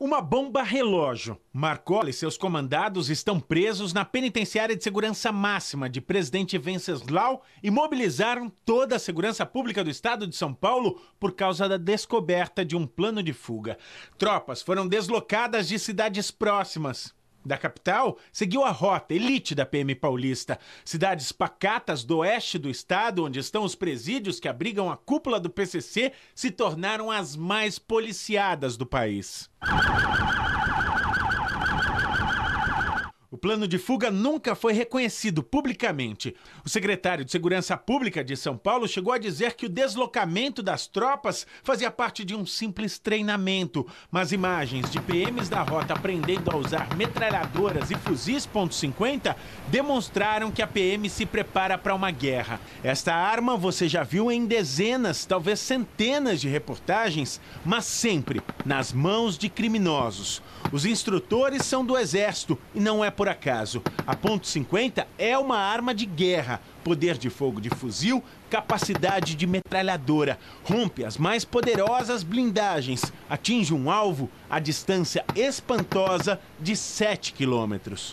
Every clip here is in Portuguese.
Uma bomba relógio. Marcola e seus comandados estão presos na penitenciária de segurança máxima de presidente Venceslau e mobilizaram toda a segurança pública do estado de São Paulo por causa da descoberta de um plano de fuga. Tropas foram deslocadas de cidades próximas da capital, seguiu a rota elite da PM paulista. Cidades pacatas do oeste do estado, onde estão os presídios que abrigam a cúpula do PCC, se tornaram as mais policiadas do país. O plano de fuga nunca foi reconhecido publicamente. O secretário de Segurança Pública de São Paulo chegou a dizer que o deslocamento das tropas fazia parte de um simples treinamento, mas imagens de PMs da rota aprendendo a usar metralhadoras e fuzis .50 demonstraram que a PM se prepara para uma guerra. Esta arma você já viu em dezenas, talvez centenas de reportagens, mas sempre nas mãos de criminosos. Os instrutores são do exército e não é por por acaso. A .50 é uma arma de guerra, poder de fogo de fuzil, capacidade de metralhadora, rompe as mais poderosas blindagens, atinge um alvo a distância espantosa de 7 quilômetros.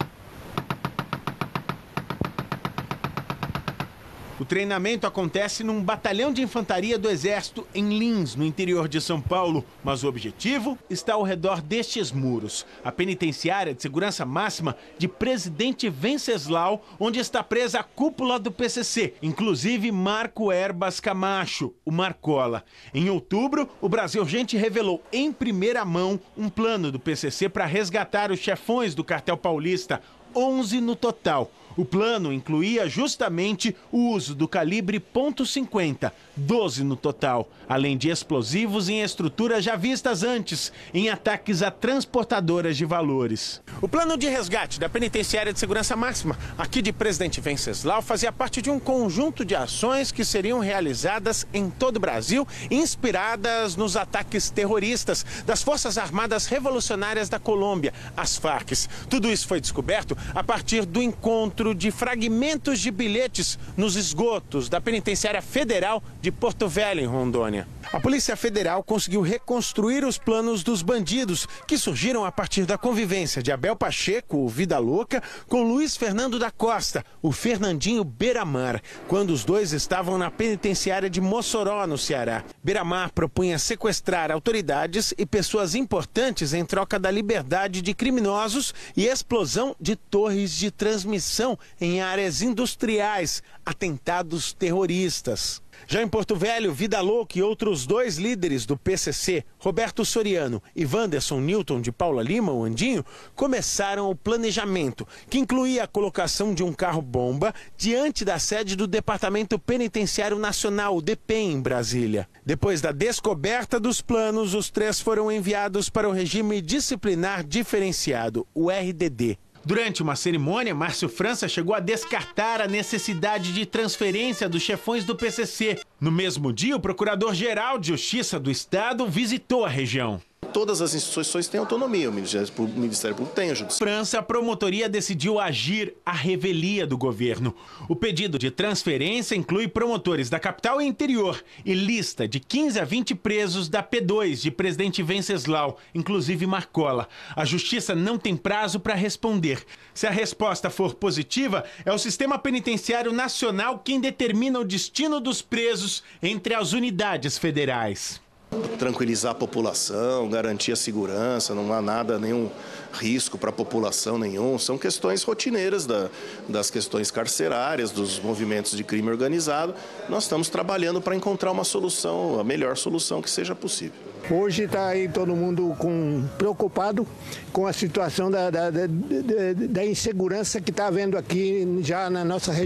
O treinamento acontece num batalhão de infantaria do Exército em Lins, no interior de São Paulo, mas o objetivo está ao redor destes muros, a penitenciária de segurança máxima de Presidente Venceslau, onde está presa a cúpula do PCC, inclusive Marco Erbas Camacho, o Marcola. Em outubro, o Brasil Gente revelou em primeira mão um plano do PCC para resgatar os chefões do cartel paulista, 11 no total. O plano incluía justamente o uso do calibre .50, 12 no total, além de explosivos em estruturas já vistas antes, em ataques a transportadoras de valores. O plano de resgate da penitenciária de segurança máxima, aqui de Presidente Venceslau, fazia parte de um conjunto de ações que seriam realizadas em todo o Brasil, inspiradas nos ataques terroristas das Forças Armadas Revolucionárias da Colômbia, as FARCs. Tudo isso foi descoberto a partir do encontro encontro de fragmentos de bilhetes nos esgotos da Penitenciária Federal de Porto Velho, em Rondônia. A Polícia Federal conseguiu reconstruir os planos dos bandidos que surgiram a partir da convivência de Abel Pacheco, o Vida Louca, com Luiz Fernando da Costa, o Fernandinho Beramar, quando os dois estavam na penitenciária de Mossoró, no Ceará. Beramar propunha sequestrar autoridades e pessoas importantes em troca da liberdade de criminosos e explosão de torres de transmissão em áreas industriais, atentados terroristas. Já em Porto Velho, Vida Louca e outros dois líderes do PCC, Roberto Soriano e Wanderson Newton de Paula Lima, o Andinho, começaram o planejamento, que incluía a colocação de um carro-bomba diante da sede do Departamento Penitenciário Nacional, o DPEM, em Brasília. Depois da descoberta dos planos, os três foram enviados para o regime disciplinar diferenciado, o RDD. Durante uma cerimônia, Márcio França chegou a descartar a necessidade de transferência dos chefões do PCC. No mesmo dia, o Procurador-Geral de Justiça do Estado visitou a região todas as instituições têm autonomia. O Ministério, o Ministério Público tem, Justiça. Judiciário. França, a promotoria decidiu agir à revelia do governo. O pedido de transferência inclui promotores da capital e interior e lista de 15 a 20 presos da P2 de presidente Venceslau, inclusive Marcola. A justiça não tem prazo para responder. Se a resposta for positiva, é o sistema penitenciário nacional quem determina o destino dos presos entre as unidades federais tranquilizar a população, garantir a segurança, não há nada, nenhum risco para a população nenhum. São questões rotineiras da, das questões carcerárias, dos movimentos de crime organizado. Nós estamos trabalhando para encontrar uma solução, a melhor solução que seja possível. Hoje está aí todo mundo com, preocupado com a situação da, da, da, da insegurança que está havendo aqui já na nossa região.